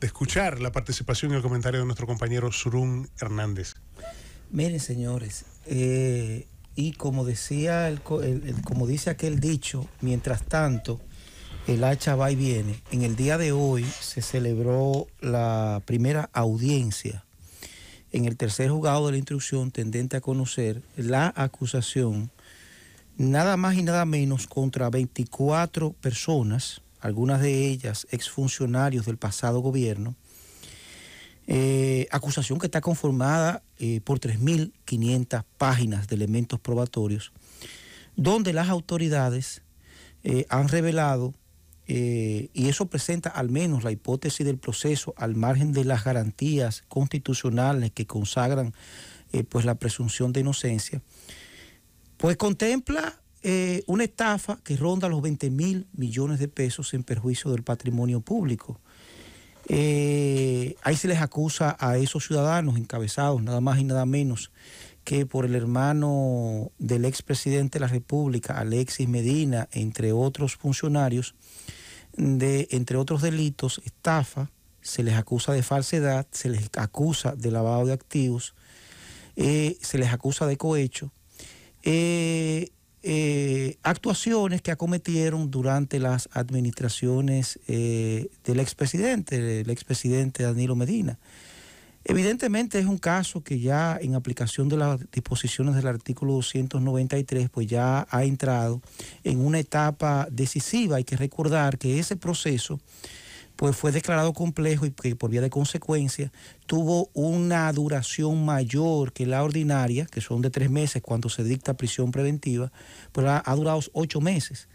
de escuchar la participación y el comentario de nuestro compañero Surún Hernández. Miren, señores, eh, y como decía como dice aquel dicho, mientras tanto, el hacha va y viene. En el día de hoy se celebró la primera audiencia en el tercer juzgado de la instrucción tendente a conocer la acusación nada más y nada menos contra 24 personas algunas de ellas exfuncionarios del pasado gobierno, eh, acusación que está conformada eh, por 3.500 páginas de elementos probatorios, donde las autoridades eh, han revelado, y eso presenta al menos la hipótesis del proceso al margen de las garantías constitucionales que consagran pues la presunción de inocencia, pues contempla eh, una estafa que ronda los 20 mil millones de pesos en perjuicio del patrimonio público. Eh, ahí se les acusa a esos ciudadanos encabezados, nada más y nada menos, que por el hermano del expresidente de la República, Alexis Medina, entre otros funcionarios, de, entre otros delitos, estafa, se les acusa de falsedad, se les acusa de lavado de activos, eh, se les acusa de cohecho. Eh, actuaciones que acometieron durante las administraciones eh, del expresidente, el expresidente Danilo Medina. Evidentemente es un caso que ya en aplicación de las disposiciones del artículo 293, pues ya ha entrado en una etapa decisiva. Hay que recordar que ese proceso pues fue declarado complejo y por vía de consecuencia tuvo una duración mayor que la ordinaria, que son de tres meses cuando se dicta prisión preventiva, pero ha, durado ocho meses.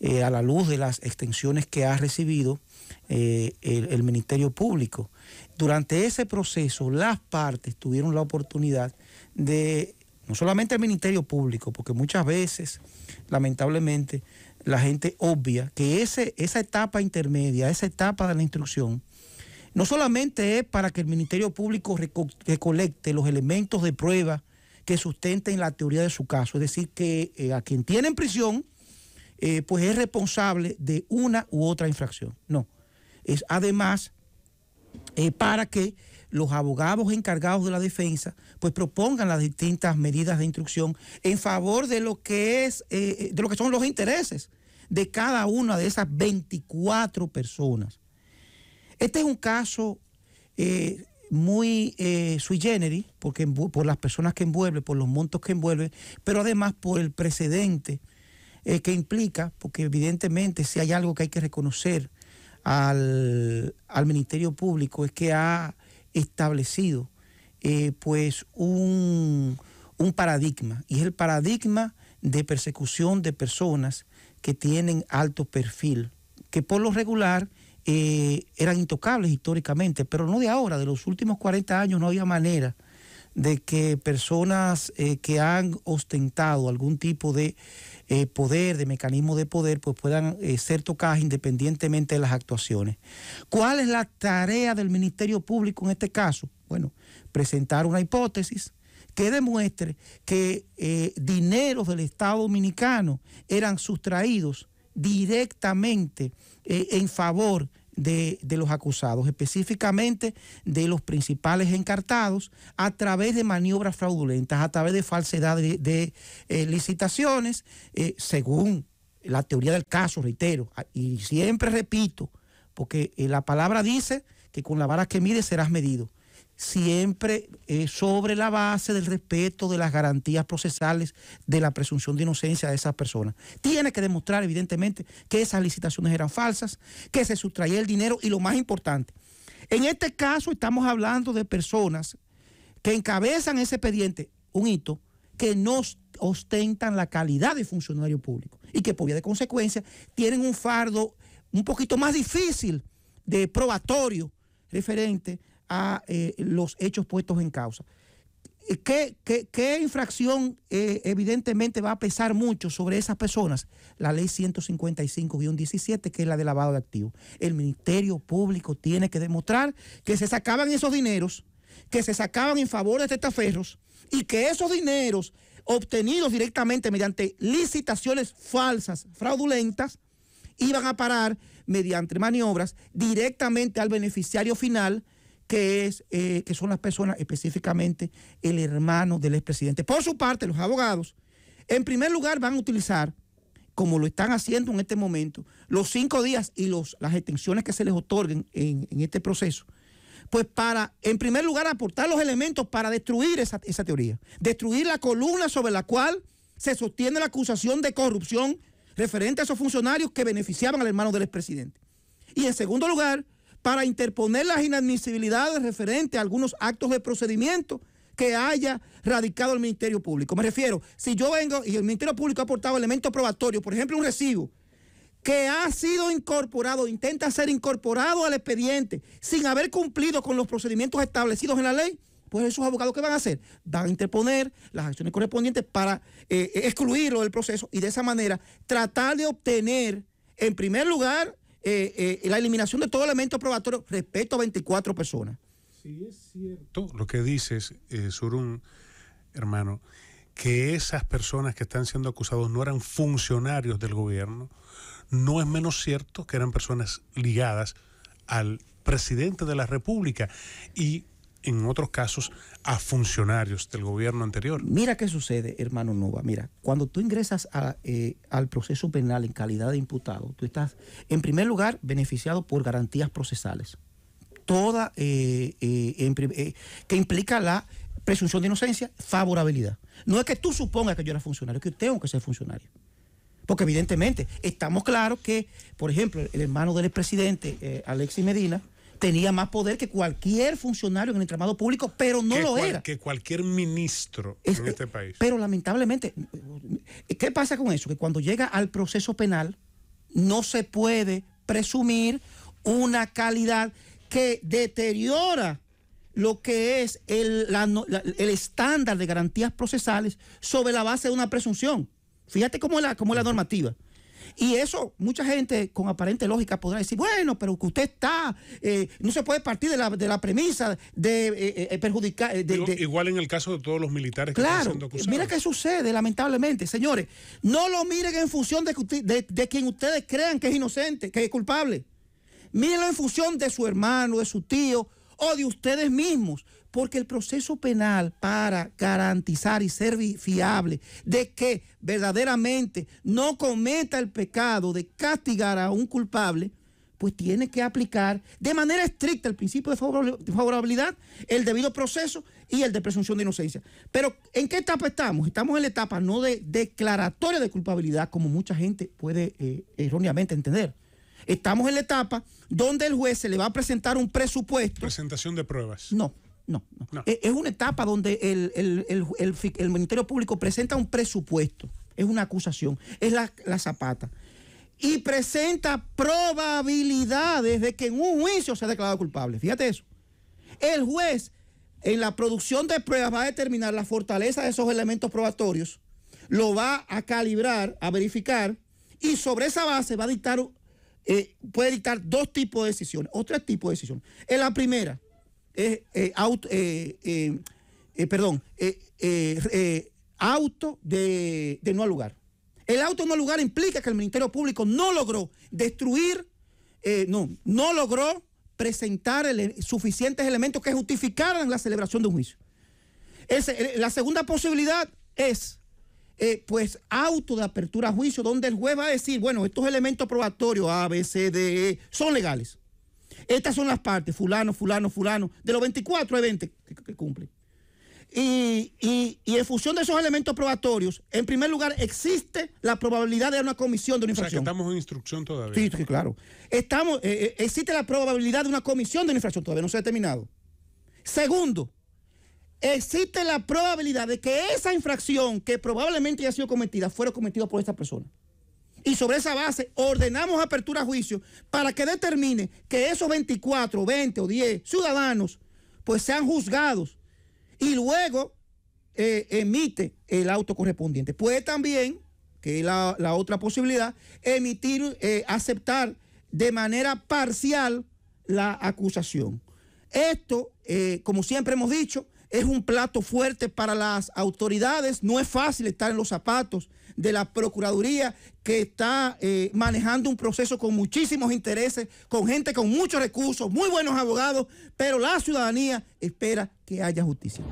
Eh, a la luz de las extensiones que ha recibido eh, el, el Ministerio Público. Durante ese proceso, las partes tuvieron la oportunidad de no solamente el Ministerio Público, porque muchas veces, lamentablemente, la gente obvia que ese, esa etapa intermedia, esa etapa de la instrucción, no solamente es para que el Ministerio Público recolecte los elementos de prueba que sustenten la teoría de su caso, es decir, que eh, a quien tiene en prisión, eh, pues es responsable de una u otra infracción. No, es además eh, para que los abogados encargados de la defensa pues propongan las distintas medidas de instrucción en favor de lo que es eh, eh, de lo que son los intereses de cada una de esas 24 personas. Este es un caso eh, muy sui generis porque por las personas que envuelve, por los montos que envuelve, pero además por el precedente que implica, porque evidentemente si hay algo que hay que reconocer al Ministerio Público es que ha establecido eh, pues un, paradigma, y es el paradigma de persecución de personas que tienen alto perfil, que por lo regular eh, eran intocables históricamente, pero no de ahora, de los últimos 40 años no había manera de que personas eh, que han ostentado algún tipo de eh, poder, de mecanismo de poder, pues puedan eh, ser tocadas independientemente de las actuaciones. ¿Cuál es la tarea del Ministerio Público en este caso? Bueno, presentar una hipótesis que demuestre que dineros del Estado dominicano eran sustraídos directamente en favor de, los acusados, específicamente de los principales encartados, a través de maniobras fraudulentas, a través de falsedad de, eh, licitaciones, eh, según la teoría del caso, reitero, y siempre repito, porque eh, la palabra dice que con la vara que mide serás medido siempre eh, sobre la base del respeto de las garantías procesales de la presunción de inocencia de esas personas. Tiene que demostrar, evidentemente, que esas licitaciones eran falsas, que se sustraía el dinero y lo más importante. En este caso estamos hablando de personas que encabezan ese expediente, un hito, que no ostentan la calidad de funcionario público y que por vía de consecuencia tienen un fardo un poquito más difícil de probatorio referente a eh, los hechos puestos en causa. Eh, ¿Qué, qué, qué infracción eh, evidentemente va a pesar mucho sobre esas personas? La ley 155-17, que es la de lavado de activos. El Ministerio Público tiene que demostrar que se sacaban esos dineros, que se sacaban en favor de testaferros y que esos dineros obtenidos directamente mediante licitaciones falsas, fraudulentas, iban a parar mediante maniobras directamente al beneficiario final que, es, eh, que son las personas, específicamente el hermano del expresidente. Por su parte, los abogados, en primer lugar, van a utilizar, como lo están haciendo en este momento, los cinco días y los, las extensiones que se les otorguen en, este proceso, pues para, en primer lugar, aportar los elementos para destruir esa, esa teoría, destruir la columna sobre la cual se sostiene la acusación de corrupción referente a esos funcionarios que beneficiaban al hermano del expresidente. Y en segundo lugar, para interponer las inadmisibilidades referentes a algunos actos de procedimiento que haya radicado el Ministerio Público. Me refiero, si yo vengo y el Ministerio Público ha aportado elementos probatorios, por ejemplo, un recibo que ha sido incorporado, intenta ser incorporado al expediente sin haber cumplido con los procedimientos establecidos en la ley, pues esos abogados ¿qué van a hacer? Van a interponer las acciones correspondientes para eh, eh, excluirlo del proceso y de esa manera tratar de obtener, en primer lugar, eh, eh, la eliminación de todo elemento probatorio respecto a 24 personas. Sí, es cierto lo que dices, eh, Surun, hermano, que esas personas que están siendo acusados no eran funcionarios del gobierno, no es menos cierto que eran personas ligadas al presidente de la República. Y en otros casos a funcionarios del gobierno anterior. Mira qué sucede, hermano Nova. Mira, cuando tú ingresas eh, al proceso penal en calidad de imputado, tú estás, en primer lugar, beneficiado por garantías procesales. Toda, eh, eh, que implica la presunción de inocencia, favorabilidad. No es que tú supongas que yo era funcionario, es que tengo que ser funcionario. Porque evidentemente estamos claros que, por ejemplo, el hermano del expresidente, Alexis Medina, tenía más poder que cualquier funcionario en el entramado público, pero no lo era. Que cualquier ministro en este, este país. Pero lamentablemente, ¿qué pasa con eso? Que cuando llega al proceso penal, no se puede presumir una calidad que deteriora lo que es el, estándar de garantías procesales sobre la base de una presunción. Fíjate cómo la, cómo es la normativa. Y eso, mucha gente con aparente lógica podrá decir, bueno, pero que usted está, eh, no se puede partir de la, de la premisa de eh, eh, perjudicar. igual en el caso de todos los militares que claro, están siendo acusados. Mira qué sucede, lamentablemente. Señores, no lo miren en función de, de quien ustedes crean que es inocente, que es culpable. Mírenlo en función de su hermano, de su tío o de ustedes mismos porque el proceso penal para garantizar y ser fiable de que verdaderamente no cometa el pecado de castigar a un culpable, pues tiene que aplicar de manera estricta el principio de favorabilidad, el debido proceso y el de presunción de inocencia. Pero ¿en qué etapa estamos? Estamos en la etapa no de declaratoria de culpabilidad, como mucha gente puede eh, erróneamente entender. Estamos en la etapa donde el juez se le va a presentar un presupuesto. Presentación de pruebas. No, no, no. Eh, es una etapa donde el, Ministerio Público presenta un presupuesto, es una acusación, es la, zapata, y presenta probabilidades de que en un juicio sea declarado culpable. Fíjate eso. El juez, en la producción de pruebas, va a determinar la fortaleza de esos elementos probatorios, lo va a calibrar, a verificar, y sobre esa base va a dictar, eh, puede dictar dos tipos de decisiones, o tres tipos de decisiones. En la primera, es auto, perdón, auto de, no alugar. lugar. El auto no al lugar implica que el Ministerio Público no logró destruir, eh, no, no logró presentar suficientes elementos que justificaran la celebración de un juicio. Eh, la segunda posibilidad es, eh, pues, auto de apertura a juicio, donde el juez va a decir, bueno, estos elementos probatorios A, B, C, D, e son legales. Estas son las partes, fulano, fulano, fulano. De los 24 hay 20 que, cumplen. Y, en función de esos elementos probatorios, en primer lugar, existe la probabilidad de una comisión de una infracción. O sea, que estamos en instrucción todavía. Sí, claro. Estamos, eh, eh, existe la probabilidad de una comisión de una infracción, todavía no se ha determinado. Segundo, existe la probabilidad de que esa infracción que probablemente haya sido cometida fuera cometida por esta persona y sobre esa base ordenamos apertura a juicio para que determine que esos 24, 20 o 10 ciudadanos pues sean juzgados y luego eh, emite el auto correspondiente. Puede también, que es la, otra posibilidad, emitir, eh, aceptar de manera parcial la acusación. Esto, eh, como siempre hemos dicho, es un plato fuerte para las autoridades. No es fácil estar en los zapatos de la Procuraduría que está eh, manejando un proceso con muchísimos intereses, con gente con muchos recursos, muy buenos abogados, pero la ciudadanía espera que haya justicia.